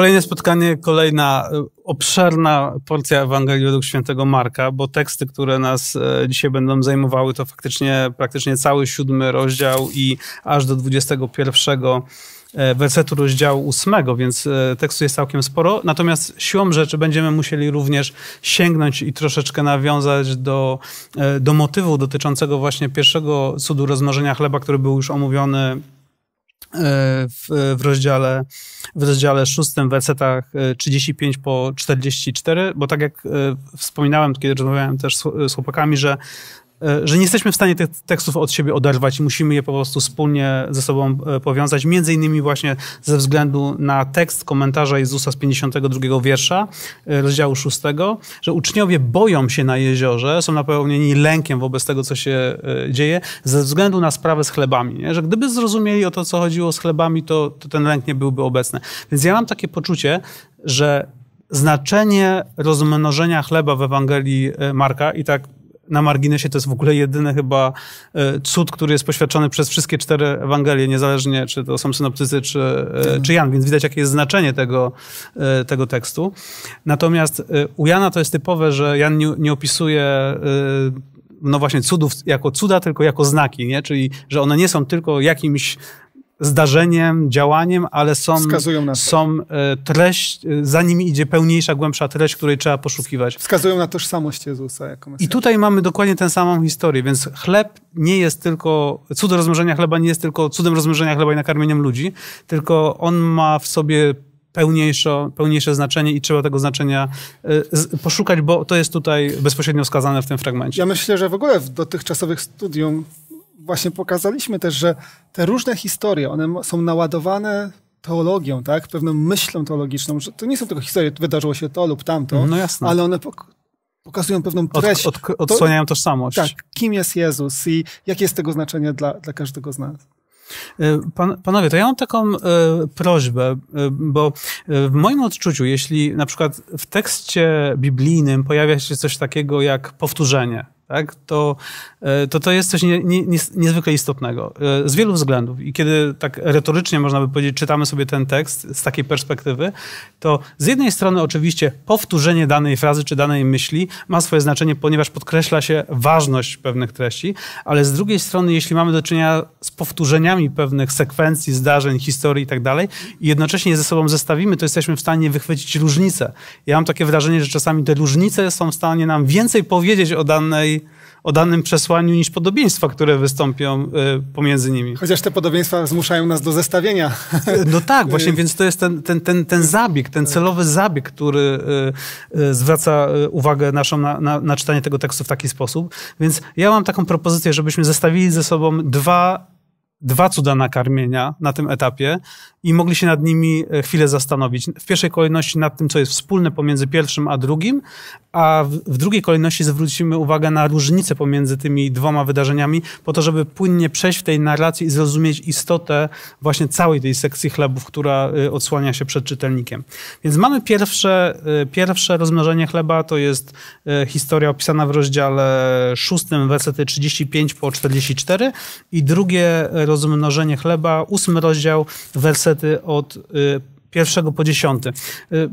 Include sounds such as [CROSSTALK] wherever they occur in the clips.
Kolejne spotkanie, kolejna e, obszerna porcja Ewangelii według świętego Marka, bo teksty, które nas e, dzisiaj będą zajmowały, to faktycznie praktycznie cały siódmy rozdział i aż do 21 e, wersetu rozdziału ósmego, więc tekstu jest całkiem sporo. Natomiast siłą rzeczy będziemy musieli również sięgnąć i troszeczkę nawiązać do, do motywu dotyczącego właśnie pierwszego cudu rozmnożenia chleba, który był już omówiony w, w, rozdziale, w rozdziale w wersetach 35 e, po 44, bo tak jak e, wspominałem, kiedy rozmawiałem też z e, chłopakami, że E, że nie jesteśmy w stanie tych tekstów od siebie oderwać i musimy je po prostu wspólnie ze sobą e, powiązać, między innymi właśnie ze względu na tekst komentarza Jezusa z 52 wiersza e, rozdziału 6, że uczniowie boją się na jeziorze, są napełnieni lękiem wobec tego, co się dzieje, ze względu na sprawę z chlebami. Nie? Że gdyby zrozumieli o to, co chodziło z chlebami, to, to ten lęk nie byłby obecny. Więc ja mam takie poczucie, że znaczenie rozmnożenia chleba w Ewangelii Marka, i tak na marginesie to jest w ogóle jedyny chyba e, cud, który jest poświadczony przez wszystkie cztery Ewangelie, niezależnie czy to są synoptycy, czy, e, tak. czy Jan, więc widać jakie jest znaczenie tego, e, tego tekstu. Natomiast u Jana to jest typowe, że Jan nie, nie opisuje no właśnie cudów jako cuda, tylko jako znaki, nie? czyli że one nie są tylko jakimś zdarzeniem, działaniem, ale są, są e, treść, e, za nim idzie pełniejsza, głębsza treść, której trzeba poszukiwać. Wskazują na tożsamość Jezusa jako Mesjasza. I tutaj mamy dokładnie tę samą historię, więc chleb nie jest tylko, cud rozmnożenia chleba nie jest tylko cudem rozmnożenia chleba i nakarmieniem ludzi, tylko on ma w sobie pełniejsze, pełniejsze znaczenie i trzeba tego znaczenia e, poszukać, bo to jest tutaj bezpośrednio wskazane w tym fragmencie. Ja myślę, że w ogóle w dotychczasowych studium właśnie pokazaliśmy też, że te różne historie, one są naładowane teologią, tak? Pewną myślą teologiczną, że to nie są tylko historie, wydarzyło się to lub tamto, no jasne. ale one pok pokazują pewną treść. Od, od, odsłaniają tożsamość. Tak, kim jest Jezus i jakie jest tego znaczenie dla, dla każdego z nas. E, pan, panowie, to ja mam taką e, prośbę, e, bo w moim odczuciu, jeśli na przykład w tekście biblijnym pojawia się coś takiego jak powtórzenie, tak, to, e, to to jest coś nie, nie, niezwykle istotnego e, z wielu względów. I kiedy tak retorycznie można by powiedzieć, czytamy sobie ten tekst z takiej perspektywy, to z jednej strony oczywiście powtórzenie danej frazy czy danej myśli ma swoje znaczenie, ponieważ podkreśla się ważność pewnych treści, ale z drugiej strony, jeśli mamy do czynienia z powtórzeniami pewnych sekwencji, zdarzeń, historii i tak dalej, i jednocześnie je ze sobą zestawimy, to jesteśmy w stanie wychwycić różnice. Ja mam takie wrażenie, że czasami te różnice są w stanie nam więcej powiedzieć o danej o danym przesłaniu niż podobieństwa, które wystąpią e, pomiędzy nimi. Chociaż te podobieństwa zmuszają nas do zestawienia. E, no tak, [LAUGHS] właśnie, więc to jest ten, ten, ten, ten zabieg, ten tak. celowy zabieg, który e, zwraca uwagę naszą na, na, na czytanie tego tekstu w taki sposób. Więc ja mam taką propozycję, żebyśmy zestawili ze sobą dwa dwa cuda nakarmienia na tym etapie i mogli się nad nimi e, chwilę zastanowić. W pierwszej kolejności nad tym, co jest wspólne pomiędzy pierwszym a drugim, a w, drugiej kolejności zwrócimy uwagę na różnice pomiędzy tymi dwoma wydarzeniami, po to, żeby płynnie przejść w tej narracji i zrozumieć istotę właśnie całej tej sekcji chlebów, która e, odsłania się przed czytelnikiem. Więc mamy pierwsze, e, pierwsze rozmnożenie chleba, to jest historia opisana w rozdziale szóstym, wersety 35 po 44 i drugie rozmnożenie chleba, ósmy rozdział, wersety od y, pierwszego po dziesiąty. Y,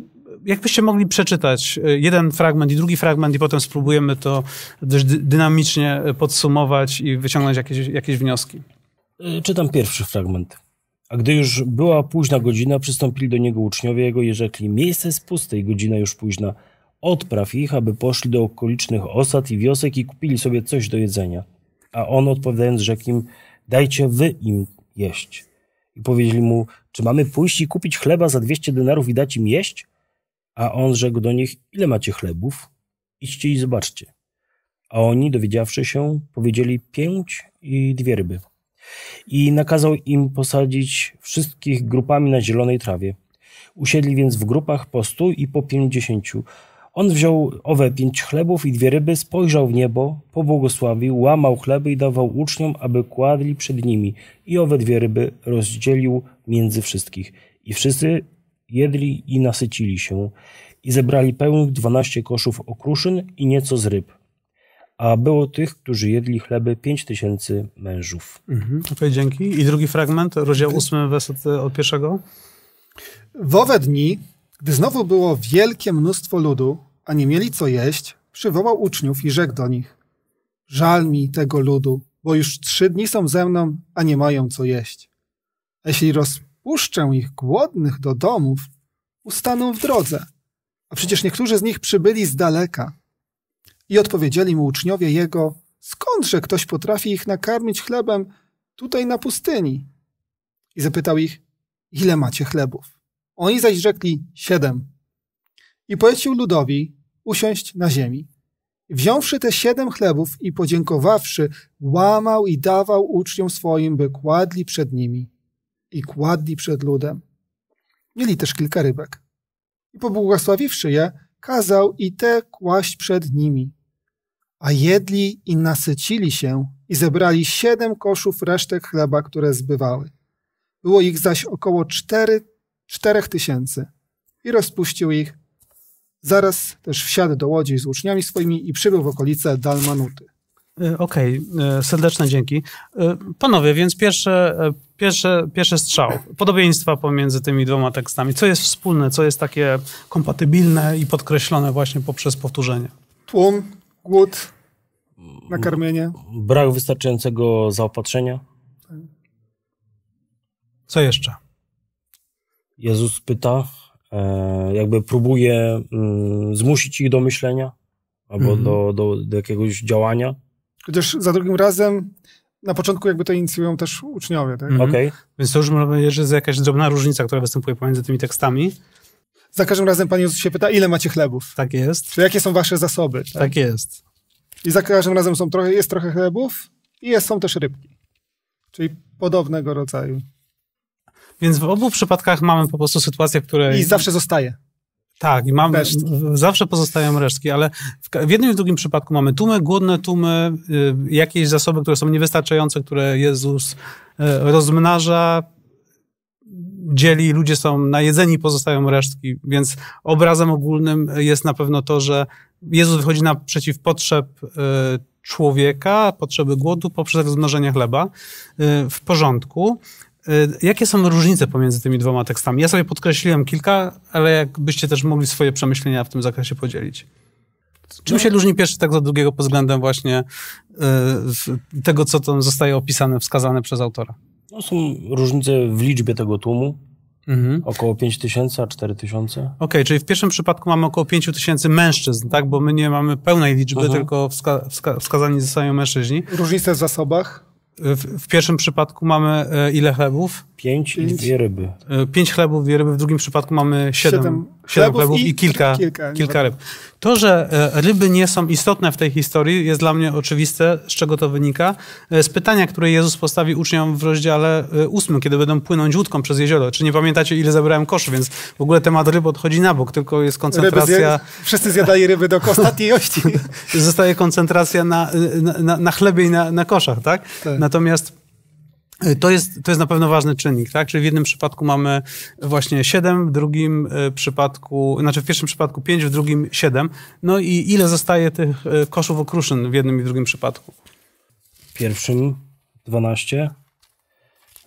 jakbyście mogli przeczytać y, jeden fragment i drugi fragment, i potem spróbujemy to dość dynamicznie podsumować i wyciągnąć jakieś, jakieś wnioski. Czytam pierwszy fragment. A gdy już była późna godzina, przystąpili do niego uczniowie jego i rzekli: Miejsce jest puste i godzina już późna. Odpraw ich, aby poszli do okolicznych osad i wiosek i kupili sobie coś do jedzenia. A on odpowiadając, rzekł im: dajcie wy im jeść. I powiedzieli mu, czy mamy pójść i kupić chleba za 200 denarów i dać im jeść? A on rzekł do nich, ile macie chlebów? Idźcie i zobaczcie. A oni, dowiedziawszy się, powiedzieli pięć i dwie ryby. I nakazał im posadzić wszystkich grupami na zielonej trawie. Usiedli więc w grupach po stu i po pięćdziesięciu on wziął owe pięć chlebów i dwie ryby, spojrzał w niebo, pobłogosławił, łamał chleby i dawał uczniom, aby kładli przed nimi. I owe dwie ryby rozdzielił między wszystkich. I wszyscy jedli i nasycili się. I zebrali pełnych dwanaście koszów okruszyn i nieco z ryb. A było tych, którzy jedli chleby pięć tysięcy mężów. Mhm, okay, dzięki. I drugi fragment, rozdział ósmy, werset e, od pierwszego. W owe dni, gdy znowu było wielkie mnóstwo ludu, a nie mieli co jeść, przywołał uczniów i rzekł do nich: Żal mi tego ludu, bo już trzy dni są ze mną, a nie mają co jeść. Jeśli rozpuszczę ich głodnych do domów, ustaną w drodze, a przecież niektórzy z nich przybyli z daleka. I odpowiedzieli mu uczniowie jego: Skądże ktoś potrafi ich nakarmić chlebem tutaj na pustyni? I zapytał ich: Ile macie chlebów? Oni zaś rzekli: Siedem. I polecił ludowi, usiąść na ziemi. Wziąwszy te siedem chlebów i podziękowawszy, łamał i dawał uczniom swoim, by kładli przed nimi i kładli przed ludem. Mieli też kilka rybek. I pobłogosławiwszy je, kazał i te kłaść przed nimi. A jedli i nasycili się i zebrali siedem koszów resztek chleba, które zbywały. Było ich zaś około cztery, czterech tysięcy. I rozpuścił ich Zaraz też wsiadł do łodzi z uczniami swoimi i przybył w okolice Dalmanuty. E, okej, okay, e, serdeczne dzięki. E, panowie, więc pierwsze, pierwsze, pierwszy strzał. Podobieństwa pomiędzy tymi dwoma tekstami. Co jest wspólne, co jest takie kompatybilne i podkreślone właśnie poprzez powtórzenie? Tłum, głód, nakarmienie. Brak wystarczającego zaopatrzenia. Co jeszcze? Jezus pyta, E, jakby próbuje mm, zmusić ich do myślenia albo mhm. do, do, do, jakiegoś działania. Chociaż za drugim razem na początku jakby to inicjują też uczniowie, tak? Mhm. Okay. Więc to już może powiedzieć, że jest jakaś drobna różnica, która występuje pomiędzy tymi tekstami. Za każdym razem Pan Jezus się pyta, ile macie chlebów? Tak jest. Czy jakie są wasze zasoby? Tak? tak, jest. I za każdym razem są trochę, jest trochę chlebów i jest, są też rybki. Czyli podobnego rodzaju. Więc w obu przypadkach mamy po prostu sytuację, w której... I zawsze zostaje. Tak, i mamy zawsze pozostają resztki, ale w, w, jednym i w drugim przypadku mamy tumy, głodne tumy, y, jakieś zasoby, które są niewystarczające, które Jezus y, rozmnaża, dzieli, ludzie są najedzeni, pozostają resztki, więc obrazem ogólnym jest na pewno to, że Jezus wychodzi naprzeciw potrzeb y, człowieka, potrzeby głodu poprzez rozmnożenie chleba y, w porządku. Y, jakie są różnice pomiędzy tymi dwoma tekstami? Ja sobie podkreśliłem kilka, ale jakbyście też mogli swoje przemyślenia w tym zakresie podzielić. Czym no. się różni pierwszy tekst od drugiego pod względem właśnie y, tego, co tam zostaje opisane, wskazane przez autora? No są różnice w liczbie tego tłumu. Mhm. Około 5 tysięcy, a 4 tysiące. Okej, okay, czyli w pierwszym przypadku mamy około 5 tysięcy mężczyzn, tak? Bo my nie mamy pełnej liczby, mhm. tylko wska wska wskazani zostają mężczyźni. Różnice w zasobach? W, w, pierwszym przypadku mamy e, ile chlebów? Pięć, i dwie ryby. E, pięć chlebów, dwie ryby. W drugim przypadku mamy siedem. siedem Siedem chlebów i, i kilka, kilka, kilka ryb. To, że e, ryby nie są istotne w tej historii, jest dla mnie oczywiste, z czego to wynika. E, z pytania, które Jezus postawi uczniom w rozdziale e, ósmym, kiedy będą płynąć łódką przez jezioro. Czy nie pamiętacie, ile zabrałem koszy, więc w ogóle temat ryb odchodzi na bok, tylko jest koncentracja... Zja... Wszyscy zjadali ryby do ostatniej ości. [LAUGHS] Zostaje koncentracja na, na, na, chlebie i na, na koszach, tak? tak? Natomiast Y, to jest, to jest na pewno ważny czynnik, tak? Czyli w jednym przypadku mamy właśnie 7, w drugim y, przypadku, znaczy w pierwszym przypadku 5, w drugim 7. No i ile zostaje tych y, koszów okruszyn w jednym i drugim przypadku? W pierwszym 12,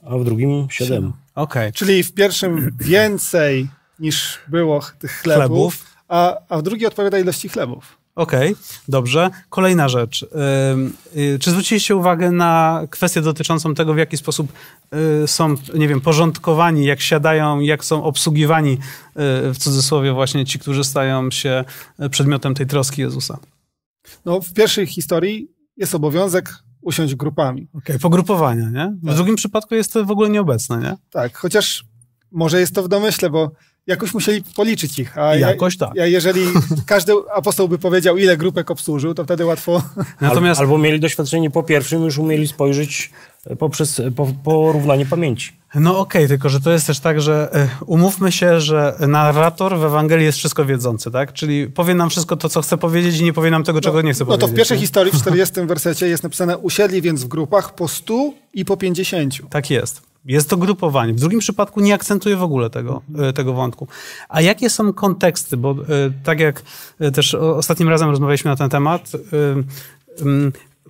a w drugim 7. 7. Okay. Czyli w pierwszym więcej niż było tych chlebów, chlebów. A, a w drugiej odpowiada ilości chlebów. Okej, okay, dobrze. Kolejna rzecz. Y, czy zwróciliście uwagę na kwestię dotyczącą tego, w jaki sposób y, są, nie wiem, porządkowani, jak siadają, jak są obsługiwani, y, w cudzysłowie, właśnie ci, którzy stają się przedmiotem tej troski Jezusa? No, w pierwszej historii jest obowiązek usiąść grupami. Okej, okay, pogrupowania, nie? W tak. drugim przypadku jest to w ogóle nieobecne, nie? Tak, chociaż może jest to w domyśle, bo jakoś musieli policzyć ich. A jakoś tak. Ja, jeżeli każdy apostoł by powiedział, ile grupek obsłużył, to wtedy łatwo... Natomiast... Albo mieli doświadczenie po pierwszym, już umieli spojrzeć e, poprzez e, porównanie pamięci. No okej, okay, tylko że to jest też tak, że e, umówmy się, że narrator w Ewangelii jest wszystko wiedzący, tak? Czyli powie nam wszystko to, co chce powiedzieć i nie powie nam tego, no, czego no, nie chce powiedzieć. No to w pierwszej nie? historii, w 40 [LAUGHS] wersecie jest napisane usiedli więc w grupach po 100 i po 50. Tak jest. Jest to grupowanie. W drugim przypadku nie akcentuję w ogóle tego, mhm. e, tego wątku. A jakie są konteksty? Bo e, tak jak e, też ostatnim razem rozmawialiśmy na ten temat,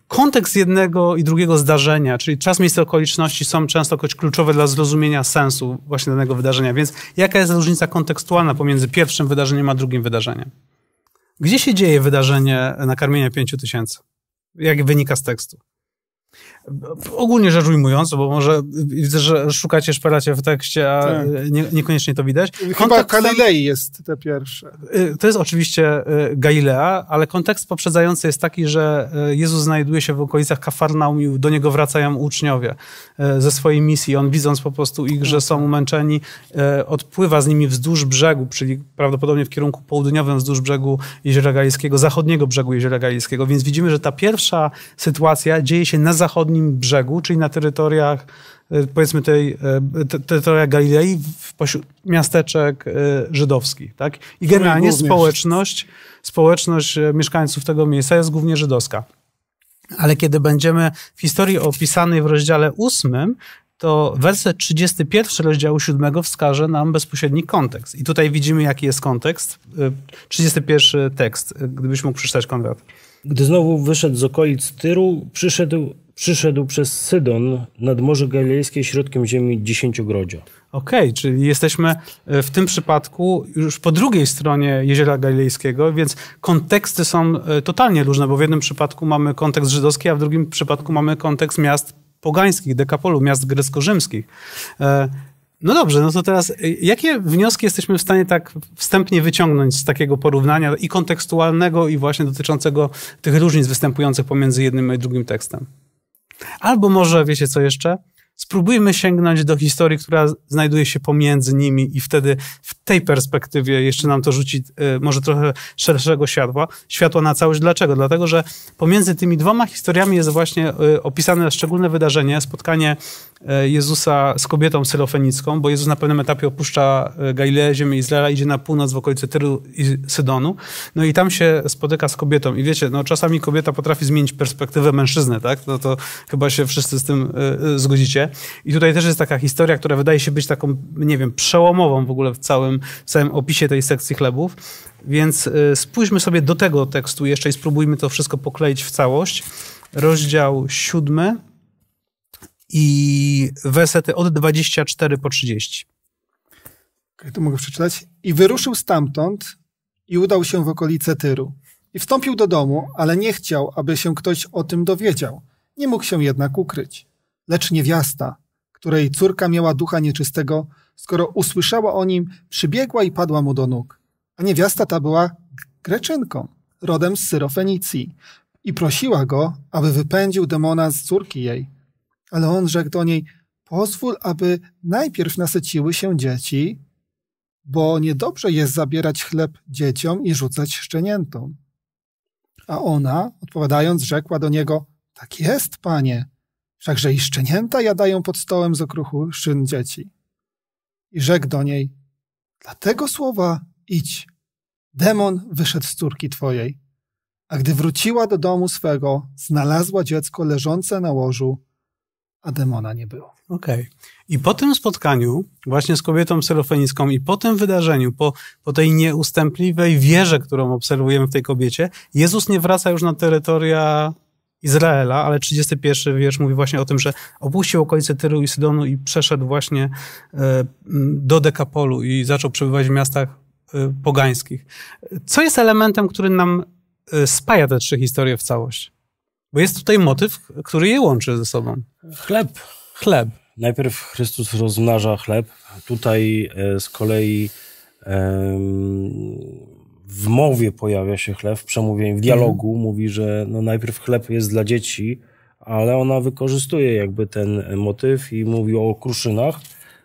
kontekst jednego i drugiego zdarzenia, czyli czas, miejsce, okoliczności są często kluczowe dla zrozumienia sensu właśnie danego wydarzenia. Więc jaka jest różnica kontekstualna pomiędzy pierwszym wydarzeniem a drugim wydarzeniem? Gdzie się dzieje wydarzenie nakarmienia pięciu tysięcy? Jak wynika z tekstu? ogólnie rzecz ujmując, bo może widzę, że szukacie, szperacie w tekście, a tak. nie, niekoniecznie to widać. Chyba kontekst Galilei jest te pierwsze. Y, to jest oczywiście y, Galilea, ale kontekst poprzedzający jest taki, że y, Jezus znajduje się w okolicach Kafarnaum i do niego wracają uczniowie ze swojej misji. On widząc po prostu ich, że są umęczeni, odpływa z nimi wzdłuż brzegu, czyli prawdopodobnie w kierunku południowym wzdłuż brzegu Jeziora Galilejskiego, zachodniego brzegu Jeziora Galilejskiego. Więc widzimy, że ta pierwsza sytuacja dzieje się na zachodnim brzegu, czyli na terytoriach e, powiedzmy tej e, terytoria Galilei pośród miasteczek e, żydowskich. Tak? I generalnie społeczność, społeczność mieszkańców tego miejsca jest głównie żydowska. Ale kiedy będziemy w historii opisanej w rozdziale ósmym, to werset 31 rozdziału 7 wskaże nam bezpośredni kontekst. I tutaj widzimy, jaki jest kontekst. 31 tekst, gdybyś mógł przeczytać, Konrad. Gdy znowu wyszedł z okolic Tyru, przyszedł przyszedł przez Sydon nad Morze Galilejskie środkiem ziemi dziesięciogrodzia. Okej, okay, czyli jesteśmy e, w tym przypadku już po drugiej stronie Jeziora Galilejskiego, więc konteksty są e, totalnie różne, bo w jednym przypadku mamy kontekst żydowski, a w drugim przypadku mamy kontekst miast pogańskich, dekapolu, miast grecko-rzymskich. E, no dobrze, no to teraz jakie wnioski jesteśmy w stanie tak wstępnie wyciągnąć z takiego porównania i kontekstualnego, i właśnie dotyczącego tych różnic występujących pomiędzy jednym a drugim tekstem? Albo może, wiecie co jeszcze? Spróbujmy sięgnąć do historii, która znajduje się pomiędzy nimi i wtedy w tej perspektywie jeszcze nam to rzuci e, może trochę szerszego światła, światła na całość. Dlaczego? Dlatego, że pomiędzy tymi dwoma historiami jest właśnie e, opisane szczególne wydarzenie, spotkanie E, Jezusa z kobietą syrofenicką, bo Jezus na pewnym etapie opuszcza e, Galileę, ziemię Izraela, idzie na północ w okolice Tyru i Sydonu, no i tam się spotyka z kobietą. I wiecie, no czasami kobieta potrafi zmienić perspektywę mężczyzny, tak? No to chyba się wszyscy z tym e, zgodzicie. I tutaj też jest taka historia, która wydaje się być taką, nie wiem, przełomową w ogóle w całym, w całym opisie tej sekcji chlebów. Więc spójrzmy sobie do tego tekstu jeszcze i spróbujmy to wszystko pokleić w całość. Rozdział siódmy i wesety od 24 po 30. Okay, to mogę przeczytać. I wyruszył stamtąd i udał się w okolice Tyru. I wstąpił do domu, ale nie chciał, aby się ktoś o tym dowiedział. Nie mógł się jednak ukryć. Lecz niewiasta, której córka miała ducha nieczystego, skoro usłyszała o nim, przybiegła i padła mu do nóg. A niewiasta ta była Greczynką, rodem z Syrofenicji, i prosiła go, aby wypędził demona z córki jej. Ale on rzekł do niej: Pozwól, aby najpierw nasyciły się dzieci, bo niedobrze jest zabierać chleb dzieciom i rzucać szczeniętom. A ona, odpowiadając, rzekła do niego: Tak jest, panie, wszakże i szczenięta jadają pod stołem z okruchu szyn dzieci. I rzekł do niej: Dlatego słowa idź. Demon wyszedł z córki twojej. A gdy wróciła do domu swego, znalazła dziecko leżące na łożu a demona nie było. Okej. Okay. I po tym spotkaniu właśnie z kobietą syrofenicką i po tym wydarzeniu, po, po tej nieustępliwej wierze, którą obserwujemy w tej kobiecie, Jezus nie wraca już na terytoria Izraela, ale 31 wiersz mówi właśnie o tym, że opuścił okolice Tyru i Sydonu i przeszedł właśnie e, do Dekapolu i zaczął przebywać w miastach e, pogańskich. Co jest elementem, który nam e, spaja te trzy historie w całość? Bo jest tutaj motyw, który je łączy ze sobą. Chleb. Chleb. Najpierw Chrystus rozmnaża chleb. Tutaj e, z kolei w mowie pojawia się chleb, w przemówieniu, w dialogu mhm. mówi, że no najpierw chleb jest dla dzieci, ale ona wykorzystuje jakby ten motyw i mówi o kruszynach.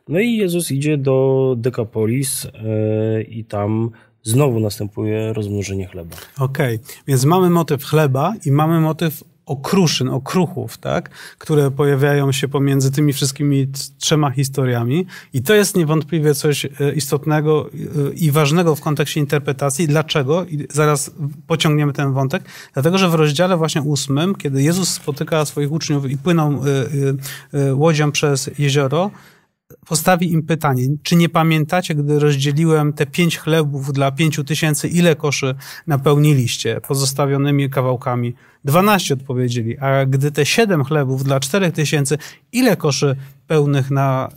No i Jezus idzie do Dekapolis e, i tam znowu następuje rozmnożenie chleba. Okej, okay. więc mamy motyw chleba i mamy motyw okruszyn, okruchów, tak, które pojawiają się pomiędzy tymi wszystkimi trzema historiami. I to jest niewątpliwie coś e, istotnego e, i ważnego w kontekście interpretacji. Dlaczego? I zaraz pociągniemy ten wątek. Dlatego, że w rozdziale właśnie ósmym, kiedy Jezus spotyka swoich uczniów i płyną e, łodzią przez jezioro, postawi im pytanie, czy nie pamiętacie, gdy rozdzieliłem te pięć chlebów dla pięciu tysięcy, ile koszy napełniliście pozostawionymi kawałkami? Dwanaście odpowiedzieli. A gdy te siedem chlebów dla czterech tysięcy, ile koszy pełnych na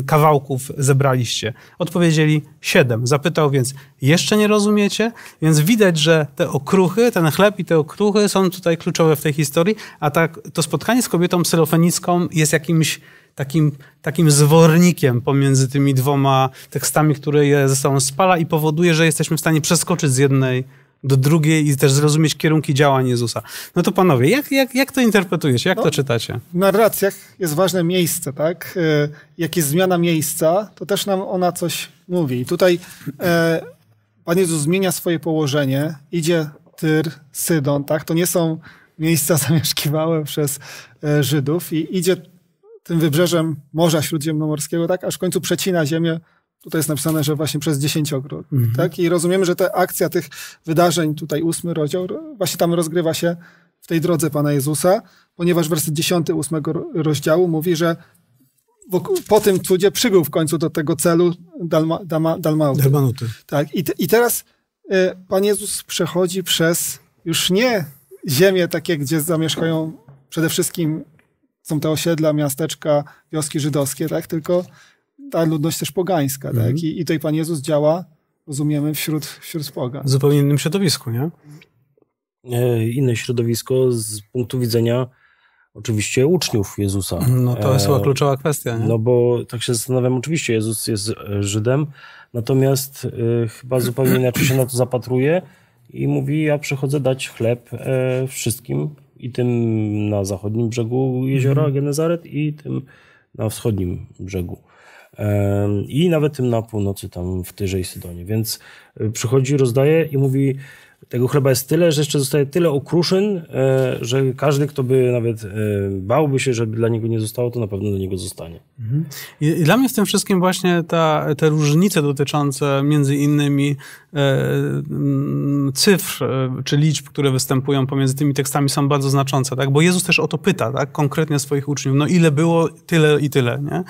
y, kawałków zebraliście? Odpowiedzieli siedem. Zapytał więc, jeszcze nie rozumiecie? Więc widać, że te okruchy, ten chleb i te okruchy są tutaj kluczowe w tej historii, a tak to spotkanie z kobietą syrofenicką jest jakimś takim, takim zwornikiem pomiędzy tymi dwoma tekstami, które je ze sobą spala i powoduje, że jesteśmy w stanie przeskoczyć z jednej do drugiej i też zrozumieć kierunki działań Jezusa. No to panowie, jak, jak, jak to interpretujecie? Jak no, to czytacie? W narracjach jest ważne miejsce, tak? E, jak jest zmiana miejsca, to też nam ona coś mówi. I tutaj e, Pan Jezus zmienia swoje położenie, idzie Tyr, Sydon, tak? To nie są miejsca [LAUGHS] zamieszkiwałe przez e, Żydów i idzie tym wybrzeżem Morza Śródziemnomorskiego, tak, aż w końcu przecina ziemię. Tutaj jest napisane, że właśnie przez dziesięciokroć. Mhm. Tak? I rozumiemy, że ta akcja tych wydarzeń, tutaj ósmy rozdział, właśnie tam rozgrywa się w tej drodze Pana Jezusa, ponieważ werset dziesiąty ósmego rozdziału mówi, że po tym cudzie przybył w końcu do tego celu Dalma, Dama, Dalmauty. Dalmanuty. Tak. I, te, I teraz y, Pan Jezus przechodzi przez już nie ziemię takie, gdzie zamieszkają przede wszystkim są te osiedla, miasteczka, wioski żydowskie, tak? tylko ta ludność też pogańska. Tak? Mhm. I, I tutaj Pan Jezus działa, rozumiemy, wśród, wśród pogan. W zupełnie innym środowisku, nie? E, inne środowisko z punktu widzenia oczywiście uczniów Jezusa. No to jest chyba kluczowa kwestia. Nie? No bo tak się zastanawiam, oczywiście Jezus jest e, Żydem, natomiast e, chyba zupełnie inaczej się na to zapatruje i mówi, ja przychodzę dać chleb wszystkim i tym na zachodnim brzegu jeziora mm. Genezaret i tym na wschodnim brzegu. I nawet tym na północy, tam w Tyrze i Sydonie. Więc e, przychodzi, rozdaje i mówi: tego chleba jest tyle, że jeszcze zostaje tyle okruszyn, e, że każdy, kto by nawet e, bałby się, żeby dla niego nie zostało, to na pewno dla niego zostanie. Mhm. I dla mnie w tym wszystkim właśnie ta, te różnice dotyczące między innymi e, cyfr czy liczb, które występują pomiędzy tymi tekstami są bardzo znaczące, tak? Bo Jezus też o to pyta, tak? Konkretnie swoich uczniów, no ile było, tyle i tyle, nie?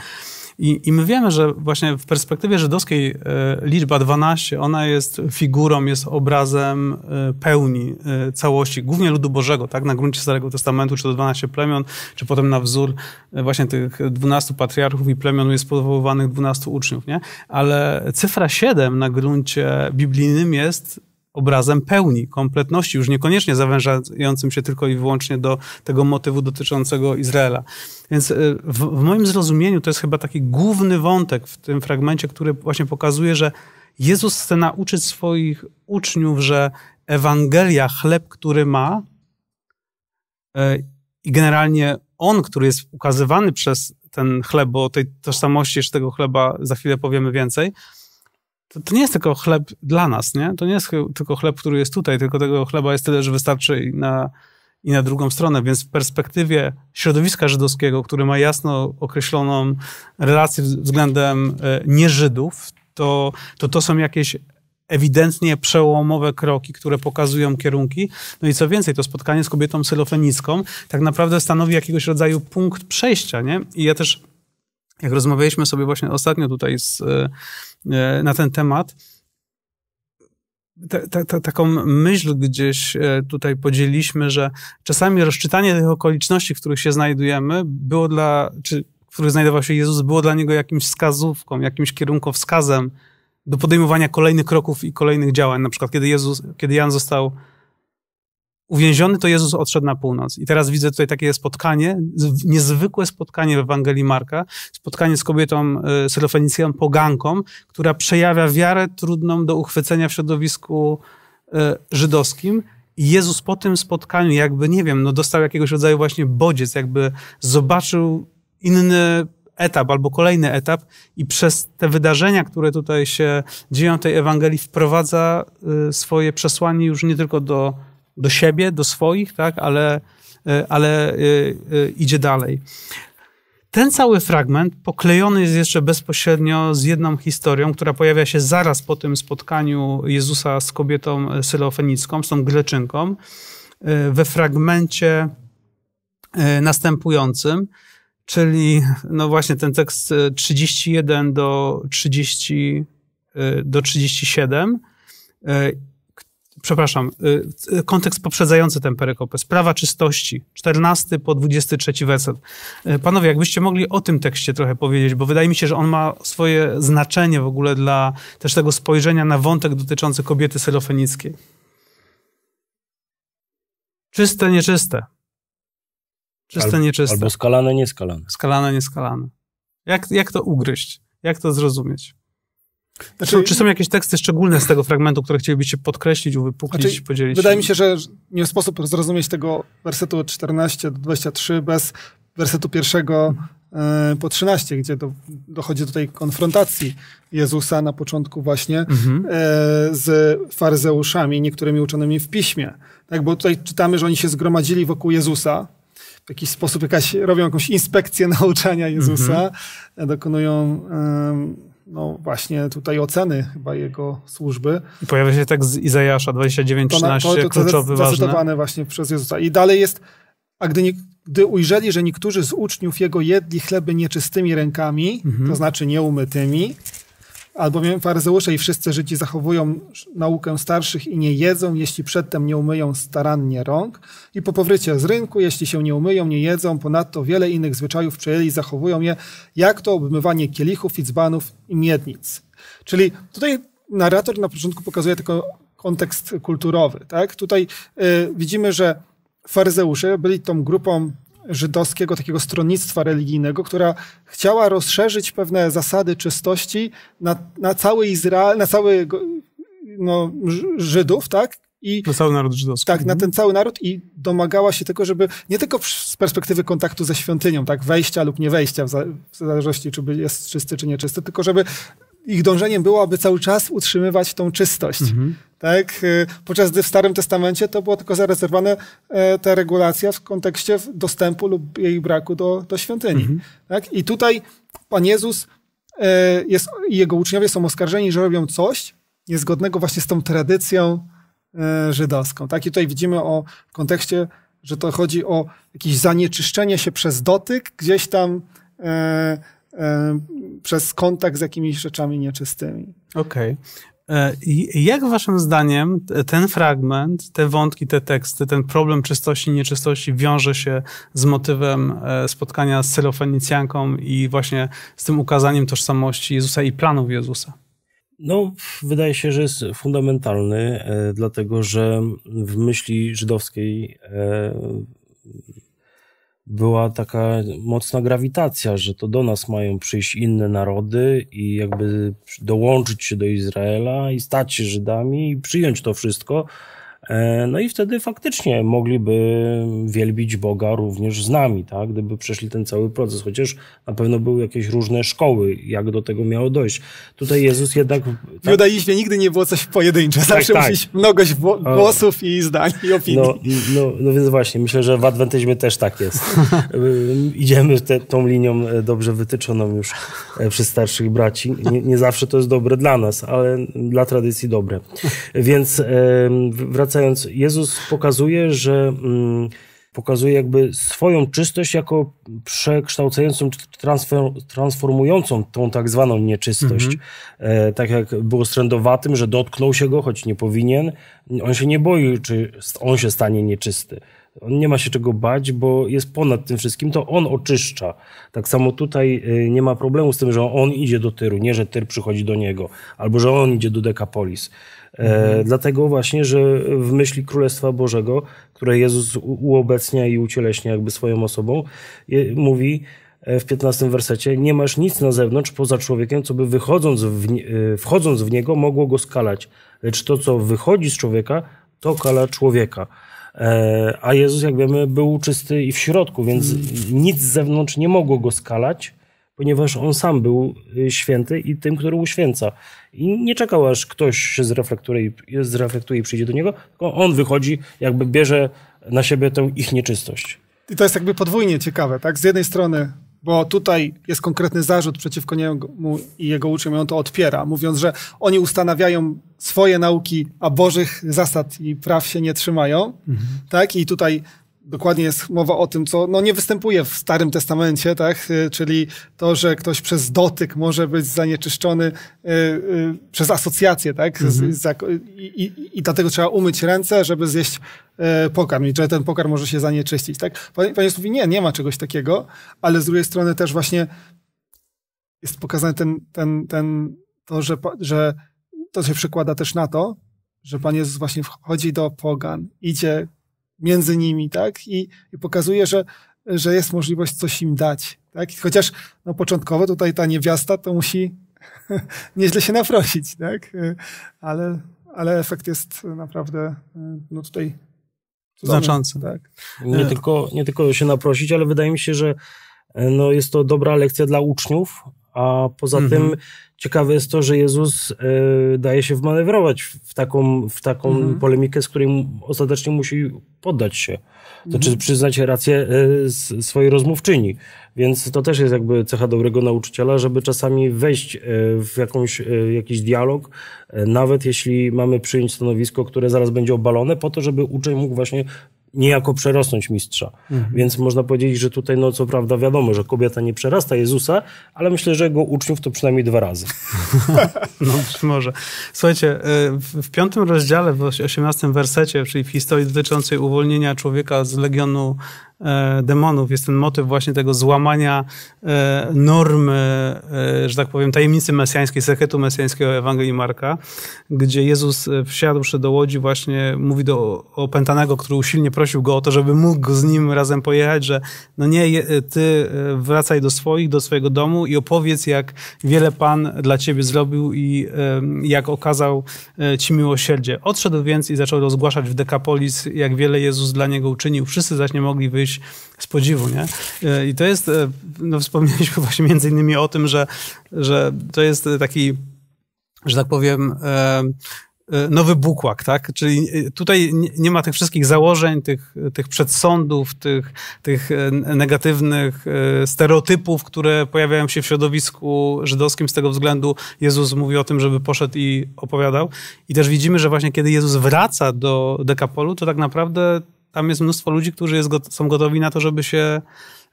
I, I my wiemy, że właśnie w perspektywie żydowskiej e, liczba 12, ona jest figurą, jest obrazem e, pełni e, całości, głównie ludu Bożego, tak? Na gruncie Starego Testamentu, czy to 12 plemion, czy potem na wzór właśnie tych 12 patriarchów i plemion jest powoływanych 12 uczniów, nie? Ale cyfra 7 na gruncie biblijnym jest obrazem pełni, kompletności, już niekoniecznie zawężającym się tylko i wyłącznie do tego motywu dotyczącego Izraela. Więc e, w, w moim zrozumieniu to jest chyba taki główny wątek w tym fragmencie, który właśnie pokazuje, że Jezus chce nauczyć swoich uczniów, że Ewangelia, chleb, który ma, e, i generalnie on, który jest ukazywany przez ten chleb, bo o tej tożsamości jeszcze tego chleba za chwilę powiemy więcej, to, to, nie jest tylko chleb dla nas, nie? To nie jest tylko chleb, który jest tutaj, tylko tego chleba jest tyle, że wystarczy i na, i na drugą stronę. Więc w perspektywie środowiska żydowskiego, które ma jasno określoną relację względem e, nieżydów, to, to to są jakieś ewidentnie przełomowe kroki, które pokazują kierunki. No i co więcej, to spotkanie z kobietą sylofenicką tak naprawdę stanowi jakiegoś rodzaju punkt przejścia, nie? I ja też jak rozmawialiśmy sobie właśnie ostatnio tutaj z, e, e, na ten temat, ta, ta, ta, taką myśl gdzieś e, tutaj podzieliśmy, że czasami rozczytanie tych okoliczności, w których się znajdujemy, było dla, czy w których znajdował się Jezus, było dla niego jakimś wskazówką, jakimś kierunkowskazem do podejmowania kolejnych kroków i kolejnych działań. Na przykład, kiedy Jezus, kiedy Jan został Uwięziony to Jezus odszedł na północ. I teraz widzę tutaj takie spotkanie, niezwykłe spotkanie w Ewangelii Marka, spotkanie z kobietą e, syrofenicją poganką, która przejawia wiarę trudną do uchwycenia w środowisku e, żydowskim. I Jezus po tym spotkaniu jakby, nie wiem, no dostał jakiegoś rodzaju właśnie bodziec, jakby zobaczył inny etap albo kolejny etap i przez te wydarzenia, które tutaj się dzieją w tej Ewangelii wprowadza e, swoje przesłanie już nie tylko do do siebie, do swoich, tak, ale, e, ale e, e, idzie dalej. Ten cały fragment poklejony jest jeszcze bezpośrednio z jedną historią, która pojawia się zaraz po tym spotkaniu Jezusa z kobietą sylofenicką, z tą Greczynką, we fragmencie następującym, czyli no właśnie ten tekst 31 do, 30, do 37 przepraszam, y, y, kontekst poprzedzający tę perykopę, sprawa czystości, 14 po 23 werset. Y, panowie, jakbyście mogli o tym tekście trochę powiedzieć, bo wydaje mi się, że on ma swoje znaczenie w ogóle dla też tego spojrzenia na wątek dotyczący kobiety syrofenickiej. Czyste, nieczyste. Czyste, Al, nieczyste. Albo skalane, nieskalane. Skalane, nieskalane. Jak, jak to ugryźć? Jak to zrozumieć? Znaczy, czy, czy, są jakieś teksty szczególne z tego fragmentu, które chcielibyście podkreślić, uwypuklić, znaczy, podzielić? Wydaje mi się, że nie sposób zrozumieć tego wersetu od 14 do 23 bez wersetu pierwszego e, po 13, gdzie do, dochodzi do tej konfrontacji Jezusa na początku właśnie e, mhm. z faryzeuszami, niektórymi uczonymi w piśmie. Tak, bo tutaj czytamy, że oni się zgromadzili wokół Jezusa, w jakiś sposób jakaś, robią jakąś inspekcję [LAUGHS] nauczania Jezusa, mhm. dokonują no właśnie tutaj oceny chyba jego służby. I pojawia się tak z Izajasza 29:13 to, to, to, kluczowy, ważny. właśnie przez Jezusa. I dalej jest, a gdy, nie, gdy ujrzeli, że niektórzy z uczniów jego jedli chleby nieczystymi rękami, mhm. to znaczy nieumytymi, Albowiem faryzeusze i wszyscy Żydzi zachowują naukę starszych i nie jedzą, jeśli przedtem nie umyją starannie rąk. I po powrocie z rynku, jeśli się nie umyją, nie jedzą. Ponadto wiele innych zwyczajów przejęli i zachowują je, jak to obmywanie kielichów i dzbanów i miednic. Czyli tutaj narrator na początku pokazuje tylko kontekst kulturowy. Tak? Tutaj y, widzimy, że faryzeusze byli tą grupą żydowskiego takiego stronnictwa religijnego, która chciała rozszerzyć pewne zasady czystości na, na cały Izrael, na cały no, Żydów, tak? I, na cały naród żydowski. Tak, na mhm. ten cały naród i domagała się tego, żeby nie tylko z perspektywy kontaktu ze świątynią, tak, wejścia lub nie wejścia, w, zależności czy jest czysty, czy nieczysty, tylko żeby ich dążeniem było, aby cały czas utrzymywać tą czystość. Mhm. Tak? Y, podczas gdy w Starym Testamencie to było tylko zarezerwowane e, ta regulacja w kontekście dostępu lub jej braku do, do świątyni. Mhm. Tak? I tutaj Pan Jezus e, jest, i jego uczniowie są oskarżeni, że robią coś niezgodnego właśnie z tą tradycją e, żydowską. Tak? I tutaj widzimy o kontekście, że to chodzi o jakieś zanieczyszczenie się przez dotyk gdzieś tam E, przez kontakt z jakimiś rzeczami nieczystymi. Okej. Okay. E, jak waszym zdaniem ten fragment, te wątki, te teksty, ten problem czystości i nieczystości wiąże się z motywem e, spotkania z celofenicjanką i właśnie z tym ukazaniem tożsamości Jezusa i planów Jezusa? No, wydaje się, że jest fundamentalny, dlatego że w myśli żydowskiej była taka mocna grawitacja, że to do nas mają przyjść inne narody i jakby dołączyć się do Izraela i stać się Żydami i przyjąć to wszystko, E, no i wtedy faktycznie mogliby wielbić Boga również z nami, tak? gdyby przeszli ten cały proces, chociaż na pewno były jakieś różne szkoły, jak do tego miało dojść. Tutaj Jezus jednak... W tak, judaizmie nigdy nie było coś pojedyncze, tak, zawsze tak, tak. mnogość głosów i zdań i opinii. No, no, no, więc właśnie, myślę, że w adwentyzmie też tak jest. [LAUGHS] Idziemy te, tą linią e, dobrze wytyczoną już e, przez starszych braci. Nie, nie zawsze to jest dobre dla nas, ale dla tradycji dobre. Więc wracając wracając, Jezus pokazuje, że mm, pokazuje jakby swoją czystość jako przekształcającą, transformującą tą tak zwaną nieczystość. Mm -hmm. tak jak było z trędowatym, że dotknął się go, choć nie powinien. On się nie boi, czy on się stanie nieczysty. On nie ma się czego bać, bo jest ponad tym wszystkim, to on oczyszcza. Tak samo tutaj e, nie ma problemu z tym, że on idzie do Tyru, nie że Tyr przychodzi do niego, albo że on idzie do Dekapolis. E, mhm. Dlatego właśnie, że w myśli Królestwa Bożego, które Jezus uobecnia i ucieleśnia jakby swoją osobą, je, mówi e, w 15 wersecie, nie masz nic na zewnątrz poza człowiekiem, co by wychodząc w, e, wchodząc w niego mogło go skalać, lecz to, co wychodzi z człowieka, to kala człowieka. A Jezus, jak wiemy, był czysty i w środku, więc mhm. nic z zewnątrz nie mogło go skalać, ponieważ on sam był y, święty i tym, który uświęca. I nie czekał, aż ktoś się zreflektuje, zreflektuje i przyjdzie do niego, tylko on wychodzi, jakby bierze na siebie tę ich nieczystość. I to jest jakby podwójnie ciekawe, tak? Z jednej strony bo tutaj jest konkretny zarzut przeciwko niemu i jego uczniom, i on to odpiera, mówiąc, że oni ustanawiają swoje nauki, a bożych zasad i praw się nie trzymają. Mhm. Tak? I tutaj dokładnie jest mowa o tym, co no, nie występuje w Starym Testamencie, tak? Y, czyli to, że ktoś przez dotyk może być zanieczyszczony y, y, przez asocjację. Tak? Mm -hmm. Z, mhm. z, i, i, i, dlatego trzeba umyć ręce, żeby zjeść y, pokarm i że ten pokarm może się zanieczyścić. Tak? Panie mówi, nie, nie ma czegoś takiego, ale z drugiej strony też właśnie jest pokazany ten, ten, ten to, że, że to się przekłada też na to, że Pan Jezus właśnie wchodzi do pogan, idzie między nimi, tak? I, i pokazuje, że, że jest możliwość coś im dać, tak? Chociaż no, początkowo tutaj ta niewiasta to musi [LAUGHS] nieźle się naprosić, tak? Ale, ale efekt jest naprawdę no, tutaj znaczący. Tak. Nie, e. tylko, nie tylko się naprosić, ale wydaje mi się, że no, jest to dobra lekcja dla uczniów, a poza mhm. tym ciekawe jest to, że Jezus y, daje się wmanewrować w taką, w taką mhm. polemikę, z której ostatecznie musi poddać się. To mhm. znaczy przyznać rację y, swojej rozmówczyni. Więc to też jest jakby cecha dobrego nauczyciela, żeby czasami wejść y, w jakąś, jakiś dialog, nawet jeśli mamy przyjąć stanowisko, które zaraz będzie obalone, po to, żeby uczeń mógł właśnie niejako przerosnąć mistrza. Mhm. Więc można powiedzieć, że tutaj, no co prawda, wiadomo, że kobieta nie przerasta Jezusa, ale myślę, że jego uczniów to przynajmniej dwa razy. [LAUGHS] no być może. Słuchajcie, y, w piątym rozdziale, w osiemnastym wersecie, czyli w historii dotyczącej uwolnienia człowieka z legionu E, demonów jest ten motyw właśnie tego złamania e, normy, e, że tak powiem, tajemnicy mesjańskiej, sekretu mesjańskiego Ewangelii Marka, gdzie Jezus wsiadłszy do łodzi właśnie mówi do opętanego, który usilnie prosił go o to, żeby mógł z nim razem pojechać, że no nie, ty wracaj do swoich, do swojego domu i opowiedz, jak wiele Pan dla ciebie zrobił i jak okazał ci miłosierdzie. Odszedł więc i zaczął rozgłaszać w Dekapolis, jak wiele Jezus dla niego uczynił. Wszyscy zaś nie mogli wyjść gdzieś z podziwu, nie? E, I to jest, e, no wspomnieliśmy [LAUGHS] właśnie między innymi o tym, że, że to jest taki, że tak powiem, e, nowy bukłak, tak? Czyli tutaj nie ma tych wszystkich założeń, tych, tych przedsądów, tych, tych negatywnych stereotypów, które pojawiają się w środowisku żydowskim z tego względu Jezus mówi o tym, żeby poszedł i opowiadał. I też widzimy, że właśnie kiedy Jezus wraca do Dekapolu, to tak naprawdę tam jest mnóstwo ludzi, którzy jest, są gotowi na to, żeby się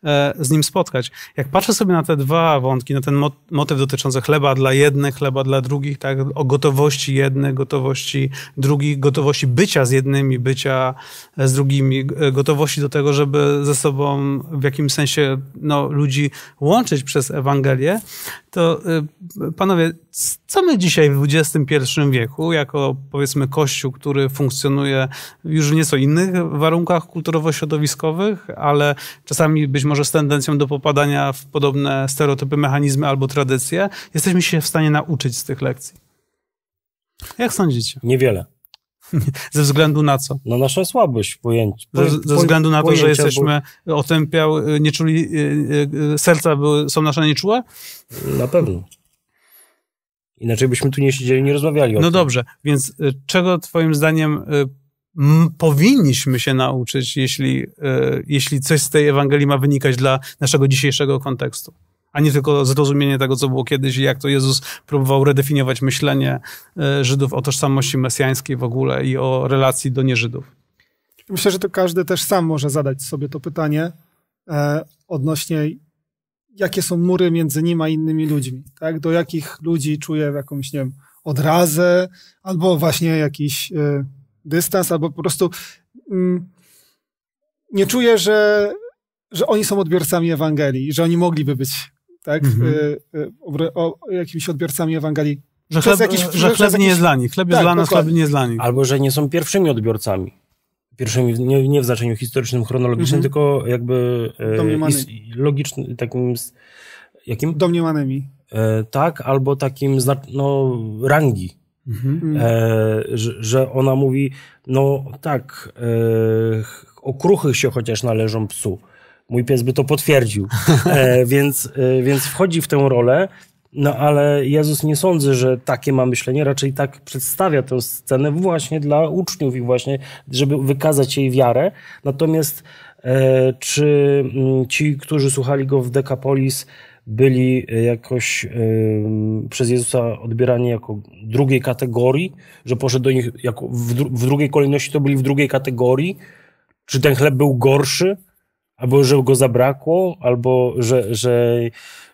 e, z nim spotkać. Jak patrzę sobie na te dwa wątki, na ten motyw dotyczący chleba dla jednych, chleba dla drugich, tak, o gotowości jednych, gotowości drugich, gotowości bycia z jednymi, bycia z drugimi, gotowości do tego, żeby ze sobą w jakimś sensie no, ludzi łączyć przez Ewangelię, to y, panowie, co my dzisiaj w XXI wieku, jako powiedzmy kościół, który funkcjonuje już w nieco innych warunkach kulturowo-środowiskowych, ale czasami być może z tendencją do popadania w podobne stereotypy, mechanizmy albo tradycje, jesteśmy się w stanie nauczyć z tych lekcji? Jak sądzicie? Niewiele. [LAUGHS] Ze względu na co? Na naszą słabość pojęć. Ze, ze względu na to, że jesteśmy bo... otępiał, y, czuli, y, y, serca były, są nasze nieczułe? Na pewno. Inaczej byśmy tu nie siedzieli, nie rozmawiali no o tym. No dobrze, więc y, czego twoim zdaniem y, powinniśmy się nauczyć, jeśli, y, jeśli coś z tej Ewangelii ma wynikać dla naszego dzisiejszego kontekstu? a nie tylko zrozumienie tego, co było kiedyś i jak to Jezus próbował redefiniować myślenie Żydów o tożsamości mesjańskiej w ogóle i o relacji do nieżydów. Myślę, że to każdy też sam może zadać sobie to pytanie e, odnośnie jakie są mury między nim a innymi ludźmi, tak? Do jakich ludzi czuję jakąś, nie wiem, odrazę, albo właśnie jakiś y, dystans, albo po prostu mm, nie czuję, że, że oni są odbiorcami Ewangelii, że oni mogliby być, tak? Mhm. Y, o, o, jakimiś odbiorcami Ewangelii. Że chleb, jakiś, że chleb nie jest dla nich, chleb tak, jest dla nas, dokładnie. chleb nie jest dla nich. Albo, że nie są pierwszymi odbiorcami pierwszymi, nie, nie w znaczeniu historycznym, chronologicznym, mhm. tylko jakby e, Domniemanymi. logicznym, takim jakim? Domniemanymi. E, tak, albo takim no, rangi. Mhm. Mm. E, że, że, ona mówi, no tak, e, okruchy się chociaż należą psu mój pies by to potwierdził. [LAUGHS] E, więc, e, więc wchodzi w tę rolę no ale Jezus nie sądzę, że takie ma myślenie, raczej tak przedstawia tę scenę właśnie dla uczniów i właśnie, żeby wykazać jej wiarę. Natomiast e, czy mm, ci, którzy słuchali go w Dekapolis, byli e, jakoś e, przez Jezusa odbierani jako drugiej kategorii, że poszedł do nich jako w, w, drugiej kolejności, to byli w drugiej kategorii? Czy ten chleb był gorszy? Albo że go zabrakło, albo że, że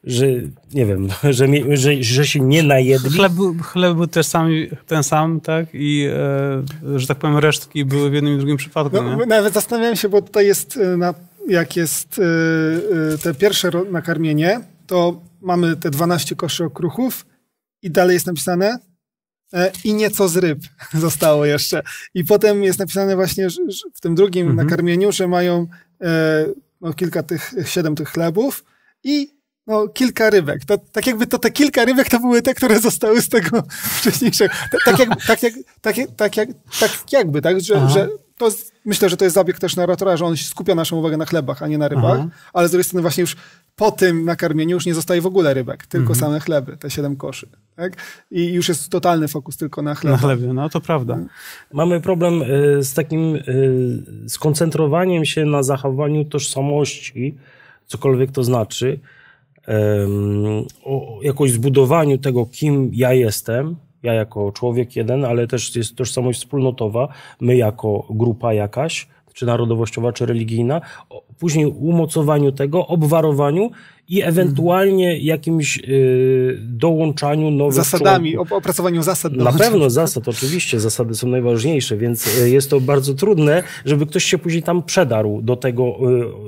że nie wiem, [LAUGHS] że, że, że się nie najedli. Chleb, chleb był też sam ten sam, tak? I e, że tak powiem, resztki były w jednym i drugim przypadku. No, no nawet zastanawiałem się, bo tutaj jest, e, na, jak jest y, y, te pierwsze nakarmienie, to mamy te 12 koszy okruchów i dalej jest napisane i nieco z ryb [LAUGHS] zostało jeszcze. I potem jest napisane właśnie że w tym drugim mhm. nakarmieniu, że mają e, no, kilka tych, siedem tych chlebów i no, kilka rybek. To, tak jakby to te kilka rybek to były te, które zostały z tego [LAUGHS] wcześniejszego. tak, jak tak, jak, tak, jak, tak, jak, tak jakby, tak, że, że to jest, myślę, że to jest zabieg też narratora, że on skupia naszą uwagę na chlebach, a nie na rybach, Aha. ale z drugiej strony właśnie już po tym nakarmieniu już nie zostaje w ogóle rybek, tylko mhm. same chleby, te siedem koszy. Tak? I już jest totalny fokus tylko na chlebie. Na chlebie, no to prawda. Mamy problem y, z takim y, skoncentrowaniem się na zachowaniu tożsamości, cokolwiek to znaczy o jakoś zbudowaniu tego, kim ja jestem, ja jako człowiek jeden, ale też jest tożsamość wspólnotowa, my jako grupa jakaś, czy narodowościowa, czy religijna, później umocowaniu tego, obwarowaniu i ewentualnie mhm. jakimś yy, dołączaniu nowych... Zasadami, członków. opracowaniu zasad. Na pewno zasad, oczywiście, zasady są najważniejsze, więc y, jest to bardzo trudne, żeby ktoś się później tam przedarł do tego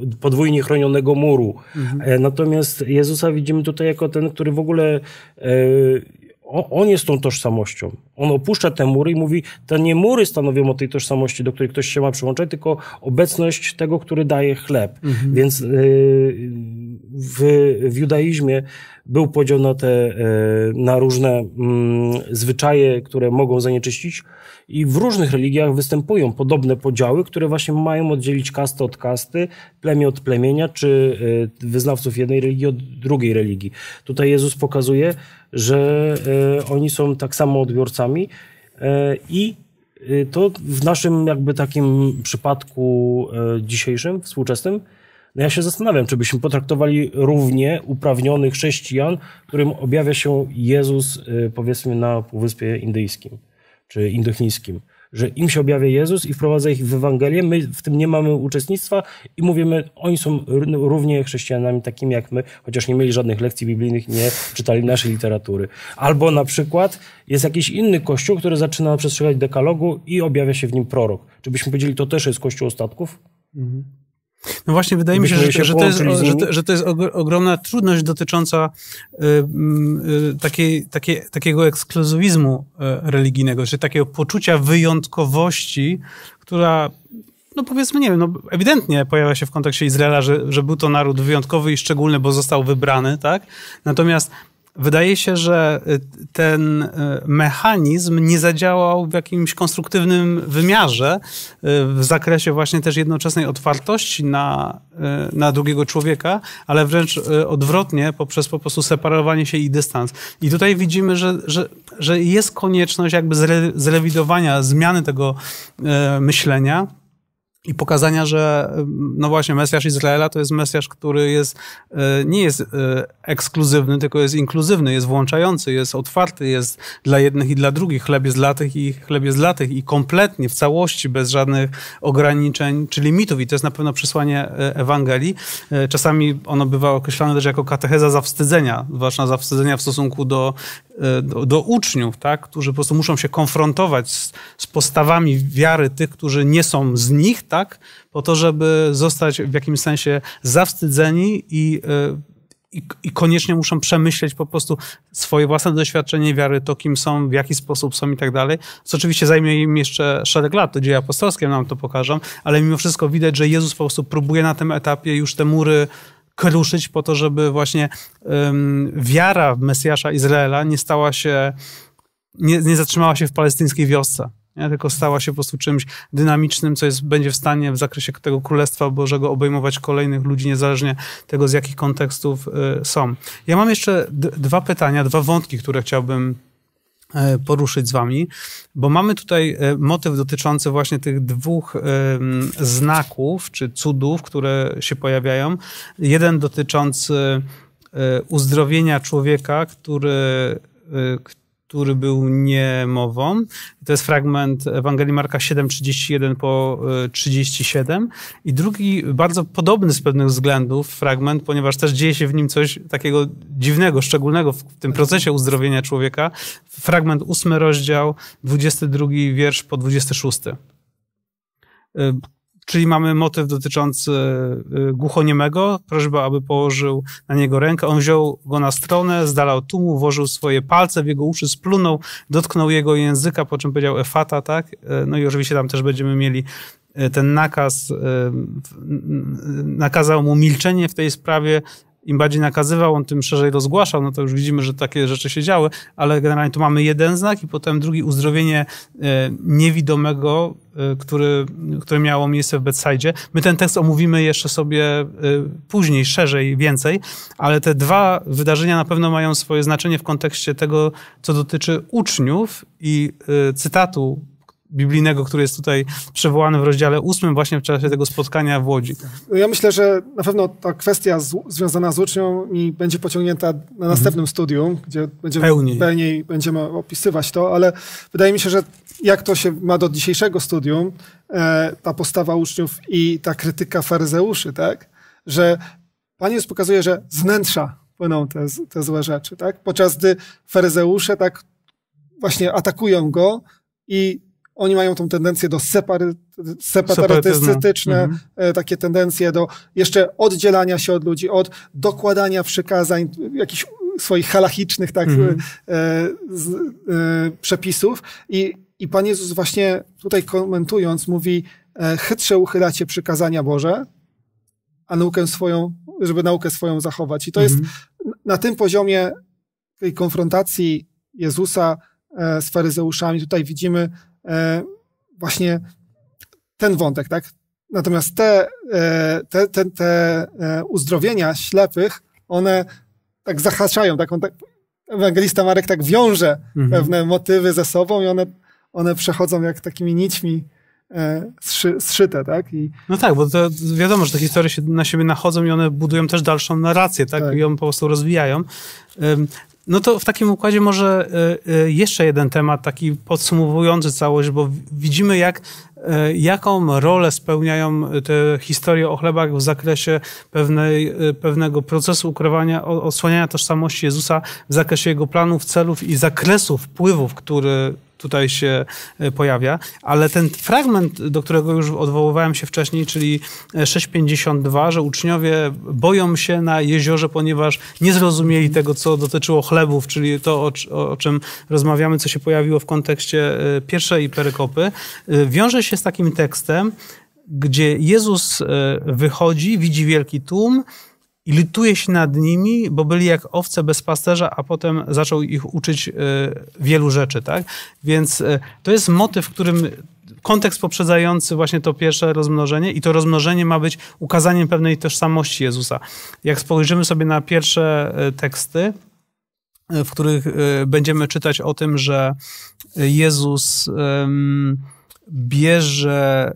yy, podwójnie chronionego muru. Mhm. E, natomiast Jezusa widzimy tutaj jako ten, który w ogóle... Yy, on jest tą tożsamością. On opuszcza te mury i mówi, to nie mury stanowią o tej tożsamości, do której ktoś się ma przyłączać, tylko obecność tego, który daje chleb. Mhm. Więc y, w, w judaizmie był podział na te, y, na różne mm, zwyczaje, które mogą zanieczyścić i w różnych religiach występują podobne podziały, które właśnie mają oddzielić kastę od kasty, plemię od plemienia, czy e, wyznawców jednej religii od drugiej religii. Tutaj Jezus pokazuje, że e, oni są tak samo odbiorcami e, i to w naszym jakby takim przypadku dzisiejszym, współczesnym, no ja się zastanawiam, czy byśmy potraktowali równie uprawnionych chrześcijan, którym objawia się Jezus, powiedzmy, na Półwyspie Indyjskim czy indochińskim. Że im się objawia Jezus i wprowadza ich w Ewangelię, my w tym nie mamy uczestnictwa i mówimy, oni są równie chrześcijanami takimi jak my, chociaż nie mieli żadnych lekcji biblijnych, nie czytali naszej literatury. Albo na przykład jest jakiś inny kościół, który zaczyna przestrzegać dekalogu i objawia się w nim prorok. Czy byśmy powiedzieli, to też jest kościół ostatków? Mhm. No właśnie, wydaje mi się, że, się że, to jest, że, to, że, to jest, ogromna trudność dotycząca y, mm, y, takiej, takiej, takiego ekskluzywizmu e, religijnego, czy takiego poczucia wyjątkowości, która no powiedzmy, nie wiem, no ewidentnie pojawia się w kontekście Izraela, że, że był to naród wyjątkowy i szczególny, bo został wybrany, tak? Natomiast wydaje się, że y, ten y, mechanizm nie zadziałał w jakimś konstruktywnym wymiarze y, w zakresie właśnie też jednoczesnej otwartości na, na drugiego człowieka, ale wręcz odwrotnie poprzez po prostu separowanie się i dystans. I tutaj widzimy, że, że, że jest konieczność jakby zre, zrewidowania, zmiany tego myślenia i pokazania, że mm, no właśnie Mesjasz Izraela to jest Mesjasz, który jest, e, nie jest e, ekskluzywny, tylko jest inkluzywny, jest włączający, jest otwarty, jest dla jednych i dla drugich, chleb jest dla tych i chleb jest dla tych i kompletnie, w całości, bez żadnych ograniczeń czy limitów i to jest na pewno przesłanie e, Ewangelii. Czasami ono bywa określane też jako katecheza zawstydzenia, zwłaszcza zawstydzenia w stosunku do, do, do uczniów, tak? którzy po prostu muszą się konfrontować z, z postawami wiary tych, którzy nie są z nich, tak, po to, żeby zostać w jakimś sensie zawstydzeni i e, i, i, koniecznie muszą przemyśleć po prostu swoje własne doświadczenie wiary, to kim są, w jaki sposób są i tak dalej. Co oczywiście zajmie im jeszcze szereg lat, to dzieje apostolskie nam to pokażą, ale mimo wszystko widać, że Jezus po prostu próbuje na tym etapie już te mury kruszyć po to, żeby właśnie um, wiara w Mesjasza Izraela nie stała się, nie, nie zatrzymała się w palestyńskiej wiosce nie? tylko stała się po prostu czymś dynamicznym, co jest, będzie w stanie w zakresie tego Królestwa Bożego obejmować kolejnych ludzi, niezależnie tego, z jakich kontekstów y, są. Ja mam jeszcze dwa pytania, dwa wątki, które chciałbym e, poruszyć z wami, bo mamy tutaj e, motyw dotyczący właśnie tych dwóch e, znaków czy cudów, które się pojawiają. Jeden dotyczący uzdrowienia człowieka, który który był niemową. To jest fragment Ewangelii Marka 7:31 po 37. Y, I drugi, bardzo podobny z pewnych względów fragment, ponieważ też dzieje się w nim coś takiego dziwnego, szczególnego w tym procesie uzdrowienia człowieka. Fragment 8 rozdział, 22 wiersz po 26 Czyli mamy motyw dotyczący y, głuchoniemego, prośba, aby położył na niego rękę. On wziął go na stronę, zdalał dala tłumu, włożył swoje palce w jego uszy, splunął, dotknął jego języka, po czym powiedział efata, tak? Y, no i oczywiście tam też będziemy mieli y, ten nakaz, nakazał mu milczenie w tej sprawie, im bardziej nakazywał, on tym szerzej rozgłaszał, no to już widzimy, że takie rzeczy się działy, ale generalnie tu mamy jeden znak i potem drugi uzdrowienie e, niewidomego, e, który, które miało miejsce w Bedside. My ten tekst omówimy jeszcze sobie e, później, szerzej, więcej, ale te dwa wydarzenia na pewno mają swoje znaczenie w kontekście tego, co dotyczy uczniów i cytatu biblijnego, który jest tutaj przewołany w rozdziale ósmym właśnie w czasie tego spotkania w Łodzi. Ja myślę, że na pewno ta kwestia z, związana z ucznią mi będzie pociągnięta na mhm. następnym mhm. studium, gdzie będziemy pełniej. pełniej będziemy opisywać to, ale wydaje mi się, że jak to się ma do dzisiejszego studium, e, ta postawa uczniów i ta krytyka faryzeuszy, tak? Że Pan Jezus pokazuje, że z wnętrza płyną te, te złe rzeczy, tak? Podczas gdy faryzeusze tak właśnie atakują go i oni mają tą tendencję do separatystyczne, e, mhm. takie tendencje do jeszcze oddzielania się od ludzi, od dokładania przykazań, jakichś swoich halachicznych tak, mhm. e, z, e, przepisów. I, I Pan Jezus właśnie tutaj komentując mówi, e, chytrze uchylacie przykazania Boże, a naukę swoją, żeby naukę swoją zachować. I to mhm. jest na tym poziomie tej konfrontacji Jezusa e, z faryzeuszami, tutaj widzimy E, właśnie ten wątek, tak? Natomiast te, e, te, te, te e, uzdrowienia ślepych, one tak zahaczają, tak? tak, ewangelista Marek tak wiąże mhm. pewne motywy ze sobą i one, one przechodzą jak takimi nićmi zszyte, tak? I... No tak, bo to, wiadomo, że te historie się na siebie nachodzą i one budują też dalszą narrację, tak? tak. I ją po prostu rozwijają. No to w takim układzie może y, y, jeszcze jeden temat, taki podsumowujący całość, bo widzimy, jak, y, jaką rolę spełniają te historie o chlebach w zakresie pewnej, pewnego procesu ukrywania, odsłaniania tożsamości Jezusa, w zakresie jego planów, celów i zakresu wpływów, który tutaj się e, pojawia, ale ten fragment, do którego już odwoływałem się wcześniej, czyli 6.52, e, że uczniowie boją się na jeziorze, ponieważ nie zrozumieli tego, co dotyczyło chlebów, czyli to, o, o czym rozmawiamy, co się pojawiło w kontekście e, pierwszej perykopy, wiąże się z takim tekstem, gdzie Jezus wychodzi, widzi wielki tłum, i lituje się nad nimi, bo byli jak owce bez pasterza, a potem zaczął ich uczyć e, wielu rzeczy, tak? Więc e, to jest motyw, w którym kontekst poprzedzający właśnie to pierwsze rozmnożenie i to rozmnożenie ma być ukazaniem pewnej tożsamości Jezusa. Jak spojrzymy sobie na pierwsze e, teksty, w których będziemy czytać o tym, że Jezus bierze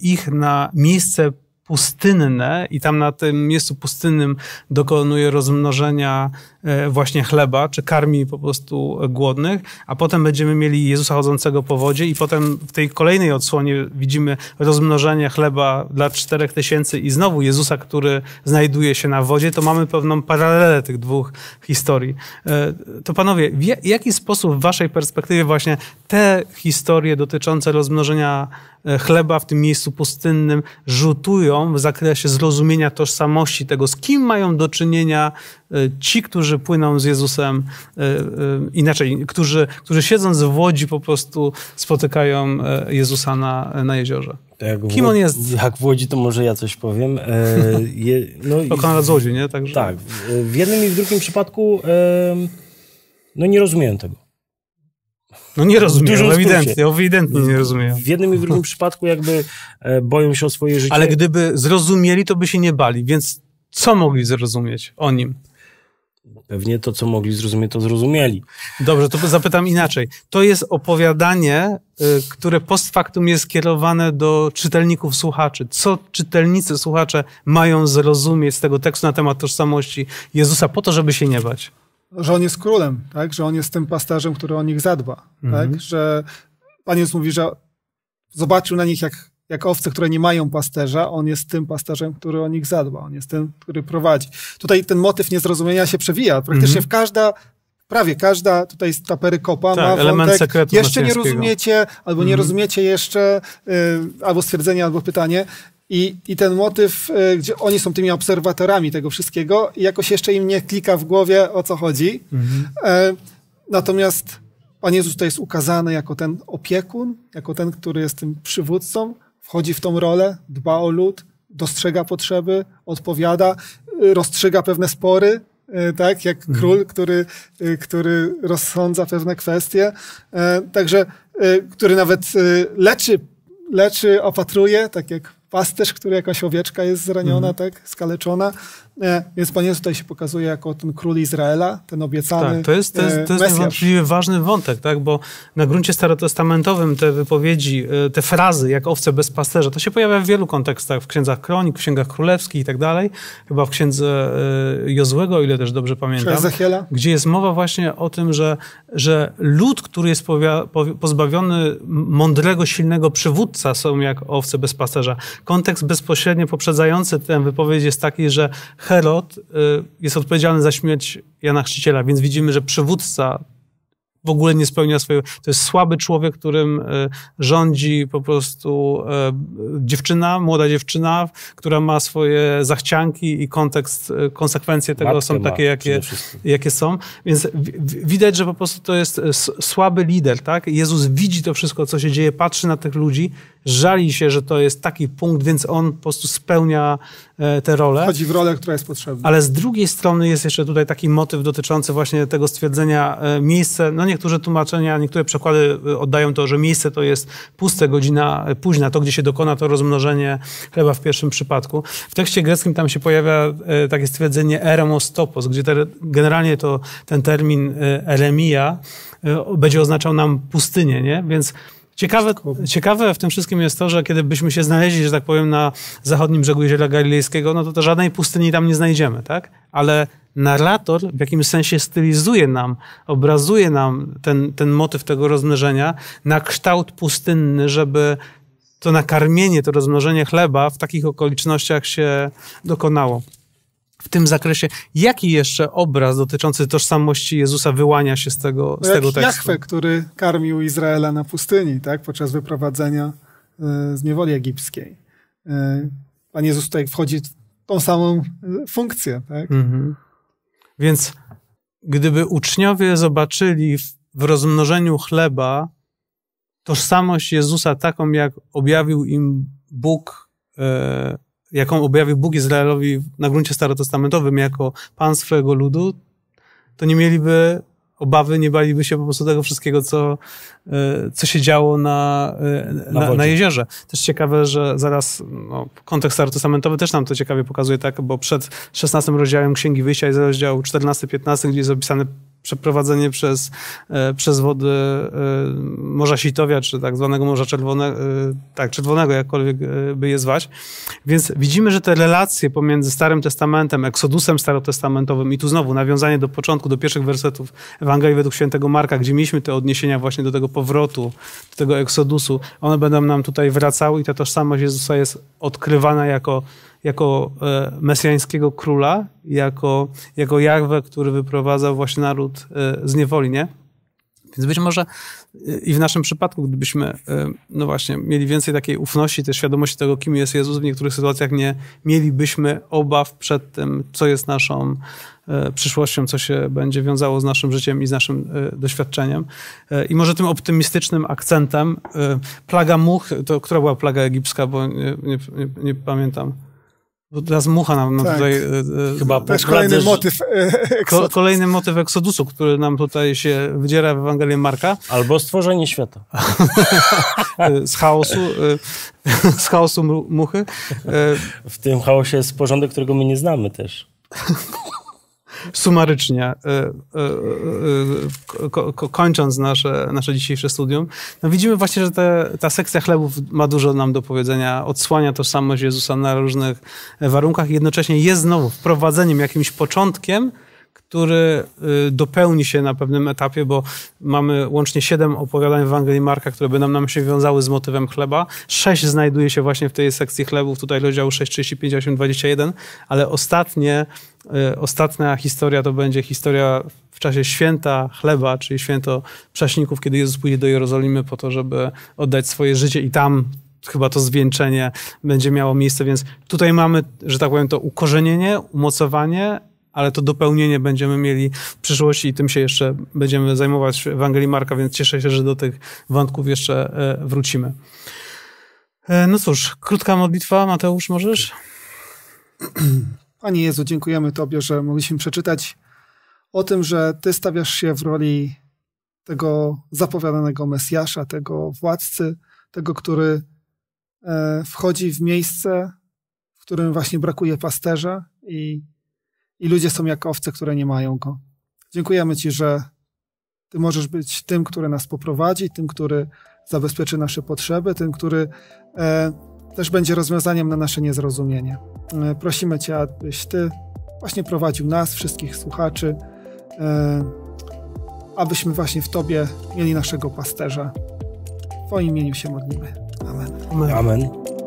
ich na miejsce pustynne i tam na tym miejscu pustynnym dokonuje rozmnożenia e, właśnie chleba, czy karmi po prostu głodnych, a potem będziemy mieli Jezusa chodzącego po wodzie i potem w tej kolejnej odsłonie widzimy rozmnożenie chleba dla czterech tysięcy i znowu Jezusa, który znajduje się na wodzie, to mamy pewną paralelę tych dwóch historii. E, to panowie, w jaki sposób w waszej perspektywie właśnie te historie dotyczące rozmnożenia e, chleba w tym miejscu pustynnym rzutują w zakresie zrozumienia tożsamości tego, z kim mają do czynienia e, ci, którzy płyną z Jezusem, e, e, inaczej, którzy, którzy siedząc w łodzi po prostu spotykają Jezusa na, na jeziorze. Jak Kim on jest? Jak w Łodzi, to może ja coś powiem. E, [LAUGHS] je, no, Pokonana z Łodzi, nie? Także. Tak. W jednym i w drugim przypadku e, no nie rozumiem tego. No nie rozumieją, no ewidentnie, no ewidentnie nie rozumieją. W jednym i w drugim przypadku jakby e, boją się o swoje życie. Ale gdyby zrozumieli, to by się nie bali, więc co mogli zrozumieć o nim? Pewnie to, co mogli zrozumieć, to zrozumieli. Dobrze, to zapytam inaczej. To jest opowiadanie, y, które post factum jest skierowane do czytelników, słuchaczy. Co czytelnicy, słuchacze mają zrozumieć z tego tekstu na temat tożsamości Jezusa po to, żeby się nie bać? że on jest królem, tak? że on jest tym pasterzem, który o nich zadba. Tak? Mhm. Tak? Że Pan Jezus mówi, że zobaczył na nich jak, jak owce, które nie mają pasterza, on jest tym pasterzem, który o nich zadba, on jest tym, który prowadzi. Tutaj ten motyw niezrozumienia się przewija. Praktycznie mhm. w każda prawie każda tutaj ta perykopa tak, ma element wątek, jeszcze nie rozumiecie, albo nie mhm. rozumiecie jeszcze, y, albo stwierdzenie, albo pytanie. I, I ten motyw, e, gdzie oni są tymi obserwatorami tego wszystkiego, jakoś jeszcze im nie klika w głowie o co chodzi. Mhm. E, natomiast Pan Jezus tutaj jest ukazany jako ten opiekun, jako ten, który jest tym przywódcą, wchodzi w tą rolę, dba o lud, dostrzega potrzeby, odpowiada, e, rozstrzyga pewne spory, tak, jak mhm. król, który, który rozsądza pewne kwestie, także, który nawet leczy, leczy, opatruje, tak jak pasterz, który jakaś owieczka jest zraniona, mm. tak, skaleczona, E, więc Pan Jezus tutaj się pokazuje jako ten król Izraela, ten obiecany tak, to jest, to jest, e, to jest niewątpliwie ważny wątek, tak? bo na gruncie starotestamentowym te wypowiedzi, e, te frazy jak owce bez pasterza, to się pojawia w wielu kontekstach, w Księdzach Kronik, w Księgach Królewskich i tak dalej, chyba w Księdze Jozłego, ile też dobrze pamiętam, Ezechiela. gdzie jest mowa właśnie o tym, że, że lud, który jest pozbawiony mądrego, silnego przywódca są jak owce bez pasterza. Kontekst bezpośrednio poprzedzający tę wypowiedź jest taki, że Herod y, jest odpowiedzialny za śmierć Jana Chrzciciela, więc widzimy, że przywódca w ogóle nie spełnia swojego. To jest słaby człowiek, którym e, rządzi po prostu e, dziewczyna, młoda dziewczyna, która ma swoje zachcianki i kontekst, e, konsekwencje tego są takie, jakie, jakie są. Więc widać, że po prostu to jest słaby lider, tak? Jezus widzi to wszystko, co się dzieje, patrzy na tych ludzi, żali się, że to jest taki punkt, więc on po prostu spełnia tę rolę. Chodzi w rolę, która jest potrzebna. Ale z drugiej strony jest jeszcze tutaj taki motyw dotyczący właśnie tego stwierdzenia miejsce, no nie niektóre tłumaczenia, niektóre przekłady y, oddają to, że miejsce to jest puste, godzina y, późna, to gdzie się dokona to rozmnożenie chleba w pierwszym przypadku. W tekście greckim tam się pojawia y, takie stwierdzenie eremos topos, gdzie te, generalnie to ten termin eremia będzie oznaczał nam pustynię, nie? Więc Ciekawe, ciekawe w tym wszystkim jest to, że kiedy byśmy się znaleźli, że tak powiem, na zachodnim brzegu Jeziora Galilejskiego, no to, to żadnej pustyni tam nie znajdziemy, tak? Ale narrator w jakimś sensie stylizuje nam, obrazuje nam ten, ten motyw tego rozmnożenia na kształt pustynny, żeby to nakarmienie, to rozmnożenie chleba w takich okolicznościach się dokonało w tym zakresie. Jaki jeszcze obraz dotyczący tożsamości Jezusa wyłania się z tego, no Jak tego tekstu? Jachwę, który karmił Izraela na pustyni, tak, podczas wyprowadzenia e, z niewoli egipskiej. E, Pan Jezus tutaj wchodzi w tą samą e, funkcję, tak? Mhm. Więc gdyby uczniowie zobaczyli w, w rozmnożeniu chleba tożsamość Jezusa taką, jak objawił im Bóg jaką objawił Bóg Izraelowi na gruncie starotestamentowym jako Pan swojego ludu, to nie mieliby obawy, nie baliby się po prostu tego wszystkiego, co, e, co się działo na, e, na, na, na jeziorze. Też ciekawe, że zaraz no, kontekst starotestamentowy też nam to ciekawie pokazuje, tak, bo przed 16 rozdziałem Księgi Wyjścia jest rozdział 14-15, gdzie jest opisany przeprowadzenie przez, e, przez wody e, Morza Sitowia, czy tak zwanego Morza Czerwonego, e, tak, Czerwonego, jakkolwiek by je zwać. Więc widzimy, że te relacje pomiędzy Starym Testamentem, Eksodusem Starotestamentowym i tu znowu nawiązanie do początku, do pierwszych wersetów Ewangelii według świętego Marka, gdzie mieliśmy te odniesienia właśnie do tego powrotu, do tego Eksodusu, one będą nam tutaj wracały i ta tożsamość Jezusa jest odkrywana jako jako e, mesjańskiego króla, jako, jako Jahwe, który wyprowadzał właśnie naród e, z niewoli, nie? Więc być może e, i w naszym przypadku, gdybyśmy, no właśnie, mieli więcej takiej ufności, tej świadomości tego, kim jest Jezus, w niektórych sytuacjach nie mielibyśmy obaw przed tym, co jest naszą przyszłością, co się będzie wiązało z naszym życiem i z naszym doświadczeniem. I może tym optymistycznym akcentem, plaga much, to która była plaga egipska, bo nie, nie, nie pamiętam. Bo teraz mucha nam, tak. tutaj e, e, chyba To jest kolejny motyw e, ko, Kolejny motyw Eksodusu, który nam tutaj się wydziera w Ewangelię Marka. Albo stworzenie świata. z chaosu, z chaosu muchy. w tym chaosie jest porządek, którego my nie znamy też sumarycznie, e, e, e, kończąc nasze, nasze dzisiejsze studium, no widzimy właśnie, że te, ta sekcja chlebów ma dużo nam do powiedzenia, odsłania tożsamość Jezusa na różnych warunkach i jednocześnie jest znowu wprowadzeniem, jakimś początkiem, który y, dopełni się na pewnym etapie, bo mamy łącznie siedem opowiadań w Ewangelii Marka, które by nam, się wiązały z motywem chleba. Sześć znajduje się właśnie w tej sekcji chlebów, tutaj rozdział 6, 35, 8, 21, ale ostatnie, y, ostatnia historia to będzie historia w czasie święta chleba, czyli święto prześników, kiedy Jezus pójdzie do Jerozolimy po to, żeby oddać swoje życie i tam chyba to zwieńczenie będzie miało miejsce, więc tutaj mamy, że tak powiem, to ukorzenienie, umocowanie, ale to dopełnienie będziemy mieli w przyszłości i tym się jeszcze będziemy zajmować w Ewangelii Marka, więc cieszę się, że do tych wątków jeszcze e, wrócimy. E, no cóż, krótka modlitwa. Mateusz, możesz? Panie Jezu, dziękujemy Tobie, że mogliśmy przeczytać o tym, że Ty stawiasz się w roli tego zapowiadanego Mesjasza, tego władcy, tego, który e, wchodzi w miejsce, w którym właśnie brakuje pasterza i i ludzie są jak owce, które nie mają go. Dziękujemy Ci, że Ty możesz być tym, który nas poprowadzi, tym, który zabezpieczy nasze potrzeby, tym, który e, też będzie rozwiązaniem na nasze niezrozumienie. E, prosimy Cię, abyś Ty właśnie prowadził nas, wszystkich słuchaczy, e, abyśmy właśnie w Tobie mieli naszego pasterza. W Twoim imieniu się modlimy. Amen. Amen. Amen.